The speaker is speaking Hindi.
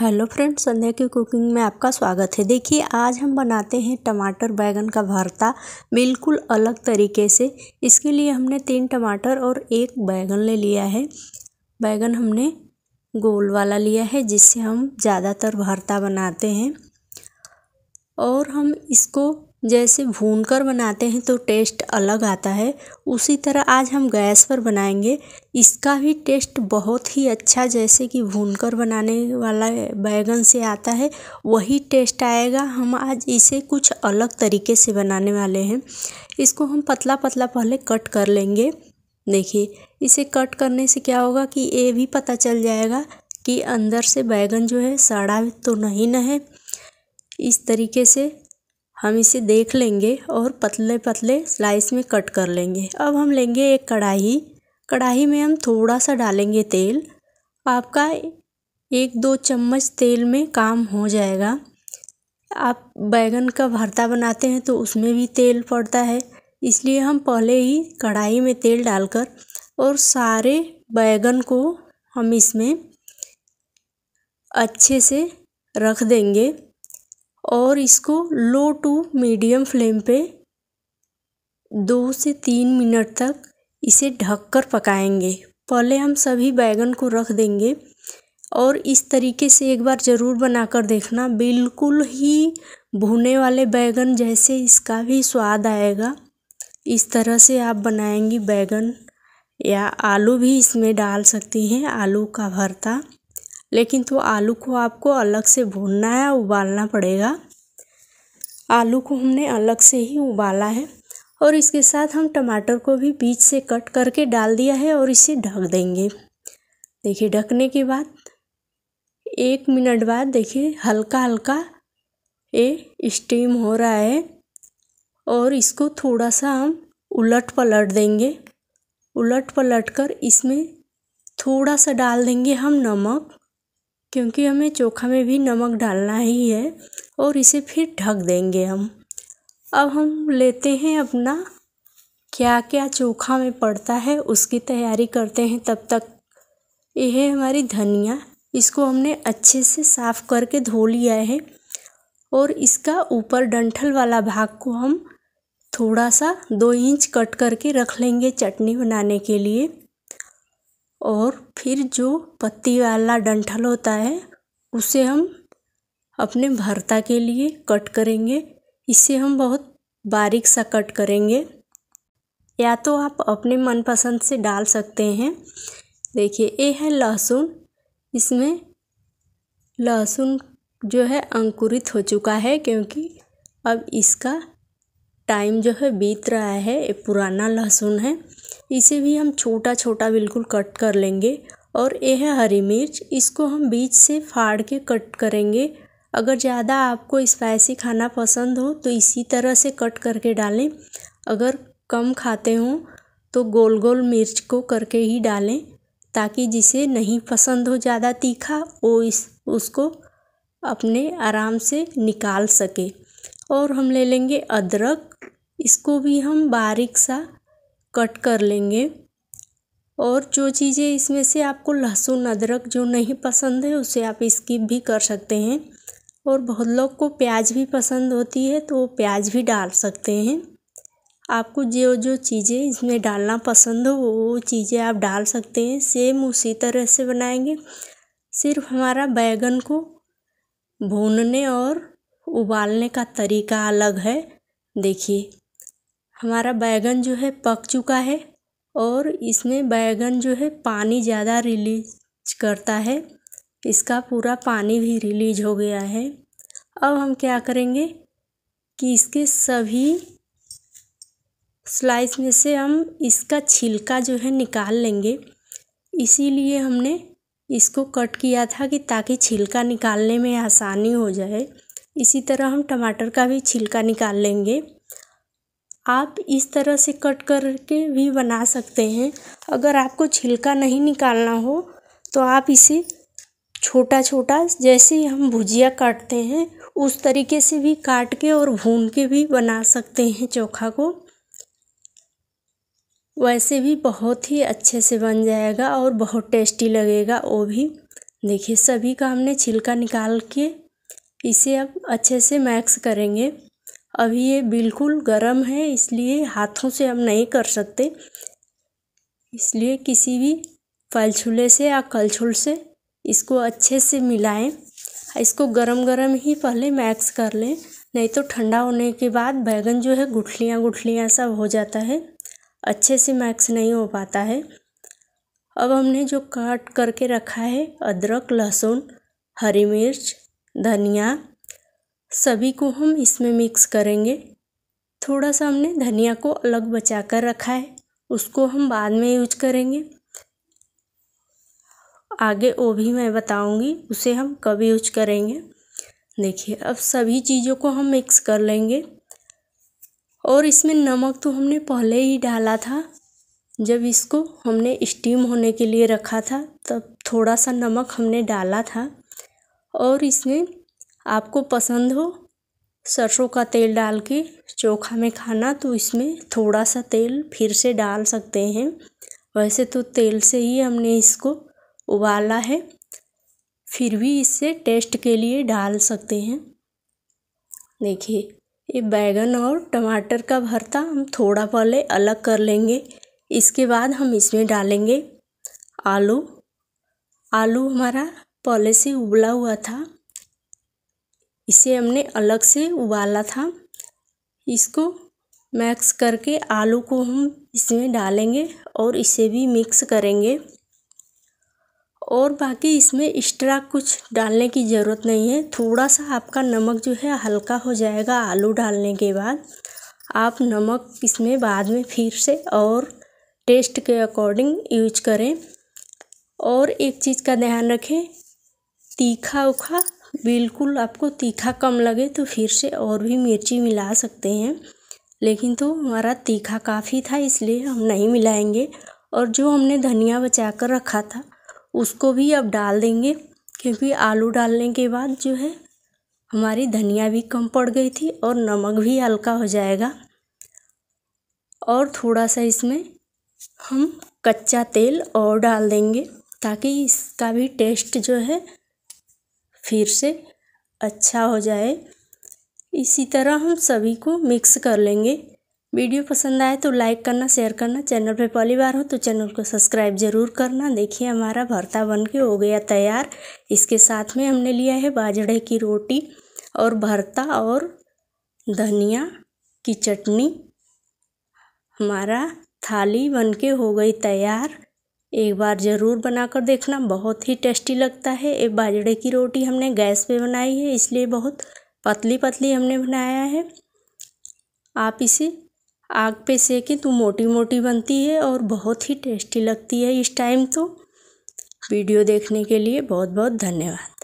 हेलो फ्रेंड्स संध्या की कुकिंग में आपका स्वागत है देखिए आज हम बनाते हैं टमाटर बैगन का भरता बिल्कुल अलग तरीके से इसके लिए हमने तीन टमाटर और एक बैगन ले लिया है बैगन हमने गोल वाला लिया है जिससे हम ज़्यादातर भरता बनाते हैं और हम इसको जैसे भूनकर बनाते हैं तो टेस्ट अलग आता है उसी तरह आज हम गैस पर बनाएंगे इसका भी टेस्ट बहुत ही अच्छा जैसे कि भूनकर बनाने वाला बैगन से आता है वही टेस्ट आएगा हम आज इसे कुछ अलग तरीके से बनाने वाले हैं इसको हम पतला पतला पहले कट कर लेंगे देखिए इसे कट करने से क्या होगा कि ये भी पता चल जाएगा कि अंदर से बैगन जो है सड़ा तो नहीं न है इस तरीके से हम इसे देख लेंगे और पतले पतले स्लाइस में कट कर लेंगे अब हम लेंगे एक कढ़ाई कढ़ाई में हम थोड़ा सा डालेंगे तेल आपका एक दो चम्मच तेल में काम हो जाएगा आप बैगन का भरता बनाते हैं तो उसमें भी तेल पड़ता है इसलिए हम पहले ही कढ़ाई में तेल डालकर और सारे बैंगन को हम इसमें अच्छे से रख देंगे और इसको लो टू मीडियम फ्लेम पे दो से तीन मिनट तक इसे ढककर पकाएंगे पहले हम सभी बैगन को रख देंगे और इस तरीके से एक बार ज़रूर बनाकर देखना बिल्कुल ही भुने वाले बैगन जैसे इसका भी स्वाद आएगा इस तरह से आप बनाएंगी बैगन या आलू भी इसमें डाल सकती हैं आलू का भरता लेकिन तो आलू को आपको अलग से भूनना है उबालना पड़ेगा आलू को हमने अलग से ही उबाला है और इसके साथ हम टमाटर को भी बीच से कट करके डाल दिया है और इसे ढक देंगे देखिए ढकने के बाद एक मिनट बाद देखिए हल्का हल्का ये स्टीम हो रहा है और इसको थोड़ा सा हम उलट पलट देंगे उलट पलट कर इसमें थोड़ा सा डाल देंगे हम नमक क्योंकि हमें चोखा में भी नमक डालना ही है और इसे फिर ढक देंगे हम अब हम लेते हैं अपना क्या क्या चोखा में पड़ता है उसकी तैयारी करते हैं तब तक यह है हमारी धनिया इसको हमने अच्छे से साफ़ करके धो लिया है और इसका ऊपर डंठल वाला भाग को हम थोड़ा सा दो इंच कट करके रख लेंगे चटनी बनाने के लिए और फिर जो पत्ती वाला डंठल होता है उसे हम अपने भरता के लिए कट करेंगे इसे हम बहुत बारीक सा कट करेंगे या तो आप अपने मनपसंद से डाल सकते हैं देखिए ये है लहसुन इसमें लहसुन जो है अंकुरित हो चुका है क्योंकि अब इसका टाइम जो है बीत रहा है ये पुराना लहसुन है इसे भी हम छोटा छोटा बिल्कुल कट कर लेंगे और यह है हरी मिर्च इसको हम बीच से फाड़ के कट करेंगे अगर ज़्यादा आपको स्पाइसी खाना पसंद हो तो इसी तरह से कट करके डालें अगर कम खाते हों तो गोल गोल मिर्च को करके ही डालें ताकि जिसे नहीं पसंद हो ज़्यादा तीखा वो इस उसको अपने आराम से निकाल सके और हम ले लेंगे अदरक इसको भी हम बारीक सा कट कर लेंगे और जो चीज़ें इसमें से आपको लहसुन अदरक जो नहीं पसंद है उसे आप स्किप भी कर सकते हैं और बहुत लोग को प्याज भी पसंद होती है तो वो प्याज भी डाल सकते हैं आपको जो जो चीज़ें इसमें डालना पसंद हो वो चीज़ें आप डाल सकते हैं सेम उसी तरह से बनाएंगे सिर्फ हमारा बैगन को भूनने और उबालने का तरीका अलग है देखिए हमारा बैगन जो है पक चुका है और इसमें बैगन जो है पानी ज़्यादा रिलीज करता है इसका पूरा पानी भी रिलीज हो गया है अब हम क्या करेंगे कि इसके सभी स्लाइस में से हम इसका छिलका जो है निकाल लेंगे इसीलिए हमने इसको कट किया था कि ताकि छिलका निकालने में आसानी हो जाए इसी तरह हम टमाटर का भी छिलका निकाल लेंगे आप इस तरह से कट करके भी बना सकते हैं अगर आपको छिलका नहीं निकालना हो तो आप इसे छोटा छोटा जैसे हम भुजिया काटते हैं उस तरीके से भी काट के और भून के भी बना सकते हैं चोखा को वैसे भी बहुत ही अच्छे से बन जाएगा और बहुत टेस्टी लगेगा वो भी देखिए सभी का हमने छिलका निकाल के इसे अब अच्छे से मैक्स करेंगे अभी ये बिल्कुल गर्म है इसलिए हाथों से हम नहीं कर सकते इसलिए किसी भी फलछूले से या कलछुल से इसको अच्छे से मिलाएं इसको गरम गरम ही पहले मैक्स कर लें नहीं तो ठंडा होने के बाद बैगन जो है गुठलियाँ गुठलियाँ सब हो जाता है अच्छे से मैक्स नहीं हो पाता है अब हमने जो काट करके रखा है अदरक लहसुन हरी मिर्च धनिया सभी को हम इसमें मिक्स करेंगे थोड़ा सा हमने धनिया को अलग बचा कर रखा है उसको हम बाद में यूज करेंगे आगे वो भी मैं बताऊंगी उसे हम कब यूज करेंगे देखिए अब सभी चीज़ों को हम मिक्स कर लेंगे और इसमें नमक तो हमने पहले ही डाला था जब इसको हमने स्टीम होने के लिए रखा था तब थोड़ा सा नमक हमने डाला था और इसमें आपको पसंद हो सरसों का तेल डाल के चोखा में खाना तो इसमें थोड़ा सा तेल फिर से डाल सकते हैं वैसे तो तेल से ही हमने इसको उबाला है फिर भी इससे टेस्ट के लिए डाल सकते हैं देखिए ये बैगन और टमाटर का भरता हम थोड़ा पहले अलग कर लेंगे इसके बाद हम इसमें डालेंगे आलू आलू हमारा पहले से उबला हुआ था इसे हमने अलग से उबाला था इसको मैक्स करके आलू को हम इसमें डालेंगे और इसे भी मिक्स करेंगे और बाकी इसमें एक्स्ट्रा कुछ डालने की ज़रूरत नहीं है थोड़ा सा आपका नमक जो है हल्का हो जाएगा आलू डालने के बाद आप नमक इसमें बाद में फिर से और टेस्ट के अकॉर्डिंग यूज करें और एक चीज़ का ध्यान रखें तीखा उखा बिल्कुल आपको तीखा कम लगे तो फिर से और भी मिर्ची मिला सकते हैं लेकिन तो हमारा तीखा काफ़ी था इसलिए हम नहीं मिलाएंगे और जो हमने धनिया बचा कर रखा था उसको भी अब डाल देंगे क्योंकि आलू डालने के बाद जो है हमारी धनिया भी कम पड़ गई थी और नमक भी हल्का हो जाएगा और थोड़ा सा इसमें हम कच्चा तेल और डाल देंगे ताकि इसका भी टेस्ट जो है फिर से अच्छा हो जाए इसी तरह हम सभी को मिक्स कर लेंगे वीडियो पसंद आए तो लाइक करना शेयर करना चैनल पर पहली बार हो तो चैनल को सब्सक्राइब ज़रूर करना देखिए हमारा भरता बन के हो गया तैयार इसके साथ में हमने लिया है बाजड़े की रोटी और भरता और धनिया की चटनी हमारा थाली बन के हो गई तैयार एक बार ज़रूर बनाकर देखना बहुत ही टेस्टी लगता है एक बाजरे की रोटी हमने गैस पे बनाई है इसलिए बहुत पतली पतली हमने बनाया है आप इसे आग पे सेकें तो मोटी मोटी बनती है और बहुत ही टेस्टी लगती है इस टाइम तो वीडियो देखने के लिए बहुत बहुत धन्यवाद